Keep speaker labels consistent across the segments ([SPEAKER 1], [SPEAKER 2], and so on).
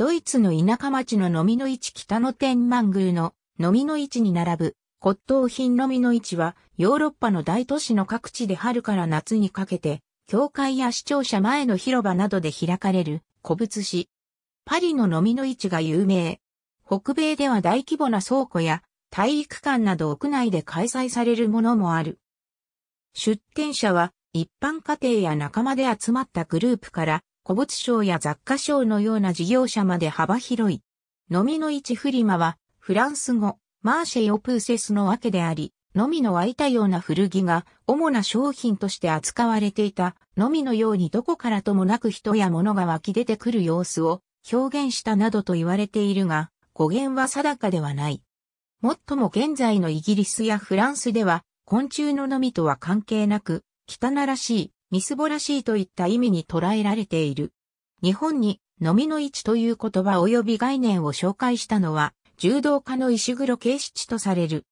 [SPEAKER 1] ドイツの田舎町の飲みの市北の天満宮の飲みの市に並ぶ骨董品飲みの市はヨーロッパの大都市の各地で春から夏にかけて教会や視聴者前の広場などで開かれる古物市。パリの飲みの市が有名。北米では大規模な倉庫や体育館など屋内で開催されるものもある。出店者は一般家庭や仲間で集まったグループから古物商や雑貨商のような事業者まで幅広い。のみの市フリマは、フランス語、マーシェイオプーセスのわけであり、のみの湧いたような古着が主な商品として扱われていた、のみのようにどこからともなく人や物が湧き出てくる様子を表現したなどと言われているが、語源は定かではない。もっとも現在のイギリスやフランスでは、昆虫ののみとは関係なく、汚らしい、みすぼらしいといった意味に捉えられている。日本に、のみの市という言葉及び概念を紹介したのは、柔道家の石黒慶七とされる。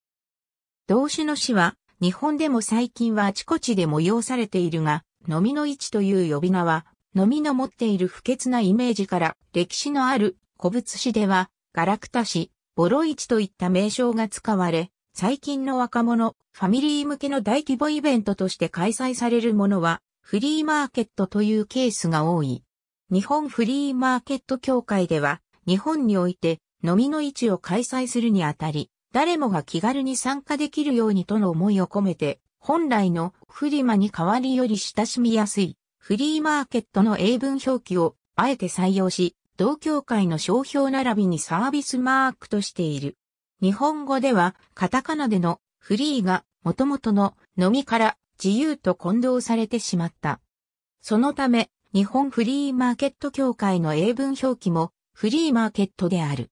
[SPEAKER 1] 動詞の死は、日本でも最近はあちこちで催されているが、のみの市という呼び名は、のみの持っている不潔なイメージから、歴史のある古物市では、ガラクタ市、ボロ市といった名称が使われ、最近の若者、ファミリー向けの大規模イベントとして開催されるものは、フリーマーケットというケースが多い。日本フリーマーケット協会では、日本において、飲みの市を開催するにあたり、誰もが気軽に参加できるようにとの思いを込めて、本来のフリマに代わりより親しみやすい、フリーマーケットの英文表記を、あえて採用し、同協会の商標並びにサービスマークとしている。日本語では、カタカナでのフリーが、もともとの飲みから自由と混同されてしまった。そのため、日本フリーマーケット協会の英文表記もフリーマーケットである。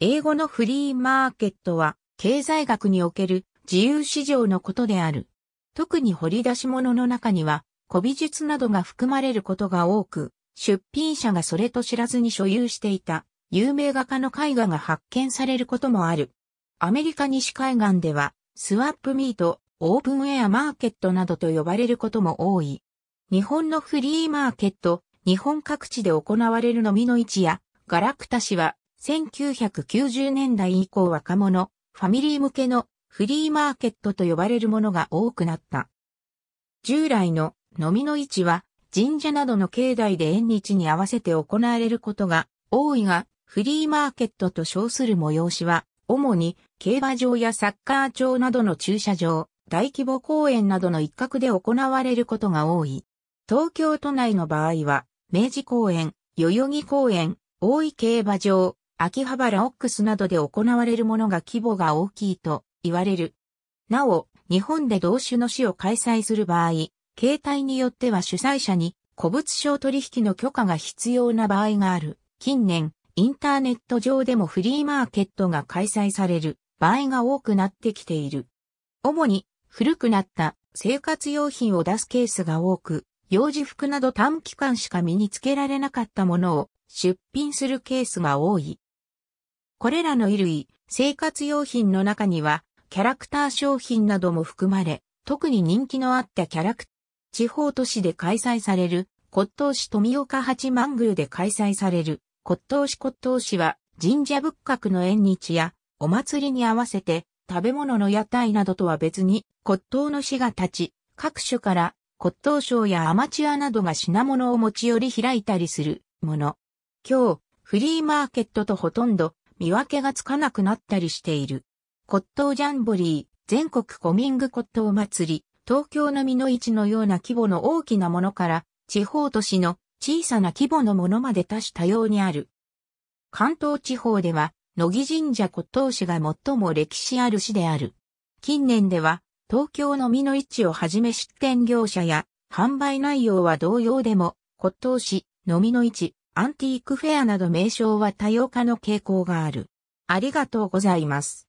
[SPEAKER 1] 英語のフリーマーケットは経済学における自由市場のことである。特に掘り出し物の中には古美術などが含まれることが多く、出品者がそれと知らずに所有していた有名画家の絵画が発見されることもある。アメリカ西海岸ではスワップミート、オープンエアマーケットなどと呼ばれることも多い。日本のフリーマーケット、日本各地で行われるのみの市や、ガラクタ市は、1990年代以降若者、ファミリー向けのフリーマーケットと呼ばれるものが多くなった。従来の飲みの市は、神社などの境内で縁日に合わせて行われることが多いが、フリーマーケットと称する催しは、主に競馬場やサッカー場などの駐車場、大規模公園などの一角で行われることが多い。東京都内の場合は、明治公園、代々木公園、大井競馬場、秋葉原オックスなどで行われるものが規模が大きいと言われる。なお、日本で同種の市を開催する場合、携帯によっては主催者に古物商取引の許可が必要な場合がある。近年、インターネット上でもフリーマーケットが開催される場合が多くなってきている。主に古くなった生活用品を出すケースが多く、幼児服など短期間しか身につけられなかったものを出品するケースが多い。これらの衣類、生活用品の中には、キャラクター商品なども含まれ、特に人気のあったキャラクター、地方都市で開催される、骨董市富岡八幡宮で開催される、骨董市骨董市は神社仏閣の縁日やお祭りに合わせて食べ物の屋台などとは別に、骨董の市が立ち、各所から骨董商やアマチュアなどが品物を持ち寄り開いたりするもの。今日、フリーマーケットとほとんど見分けがつかなくなったりしている。骨董ジャンボリー、全国コミング骨董祭り、東京の美の市のような規模の大きなものから、地方都市の小さな規模のものまで多種多様にある。関東地方では、野木神社骨董市が最も歴史ある市である。近年では、東京の美の市をはじめ出店業者や、販売内容は同様でも、骨董市、のみの市、アンティークフェアなど名称は多様化の傾向がある。ありがとうございます。